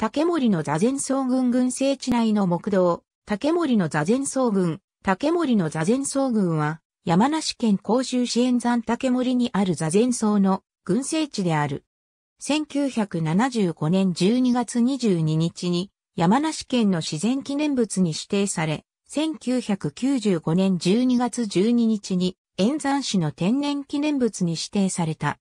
竹森の座禅総群群聖地内の木道、竹森の座禅総群、竹森の座禅総群は、山梨県甲州支援山竹森にある座禅僧の群聖地である。1975年12月22日に、山梨県の自然記念物に指定され、1995年12月12日に、円山市の天然記念物に指定された。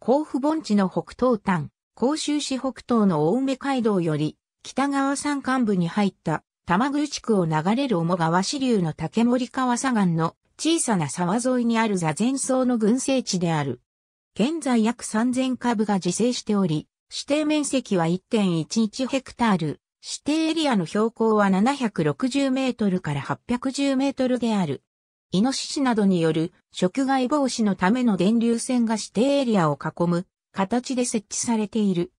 甲府盆地の北東端、甲州市北東の青梅街道より北側山間部に入った玉宮地区を流れる重川支流の竹森川左岸の小さな沢沿いにある座禅層の群生地である。現在約3000株が自生しており、指定面積は1.11ヘクタール、指定エリアの標高は760メートルから810メートルである。イノシシなどによる食害防止のための電流線が指定エリアを囲む形で設置されている。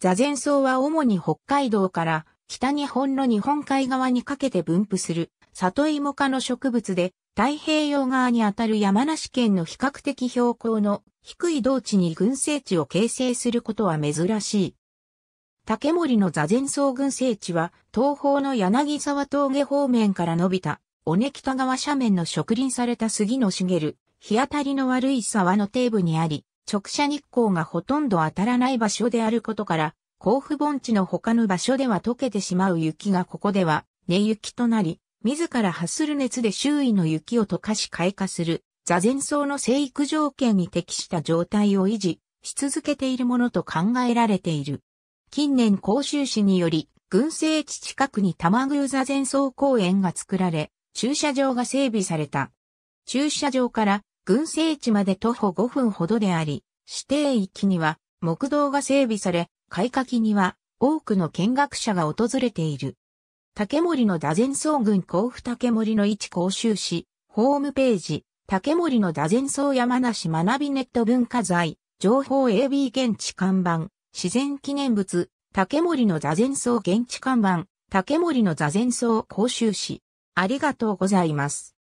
座禅層は主に北海道から北日本の日本海側にかけて分布する里芋科の植物で太平洋側にあたる山梨県の比較的標高の低い道地に群生地を形成することは珍しい。竹森の座禅層群生地は東方の柳沢峠方面から伸びた尾根北側斜面の植林された杉の茂る日当たりの悪い沢の底部にあり、直射日光がほとんど当たらない場所であることから、甲府盆地の他の場所では溶けてしまう雪がここでは、根雪となり、自ら発する熱で周囲の雪を溶かし開花する、座禅草の生育条件に適した状態を維持し続けているものと考えられている。近年甲州市により、群生地近くに玉宮座禅草公園が作られ、駐車場が整備された。駐車場から群生地まで徒歩5分ほどであり、指定域には木道が整備され、開花期には多くの見学者が訪れている。竹森の座禅草群甲府竹森の置講習市、ホームページ、竹森の座禅草山梨学びネット文化財、情報 AB 現地看板、自然記念物、竹森の座禅草現地看板、竹森の座禅草講習市。ありがとうございます。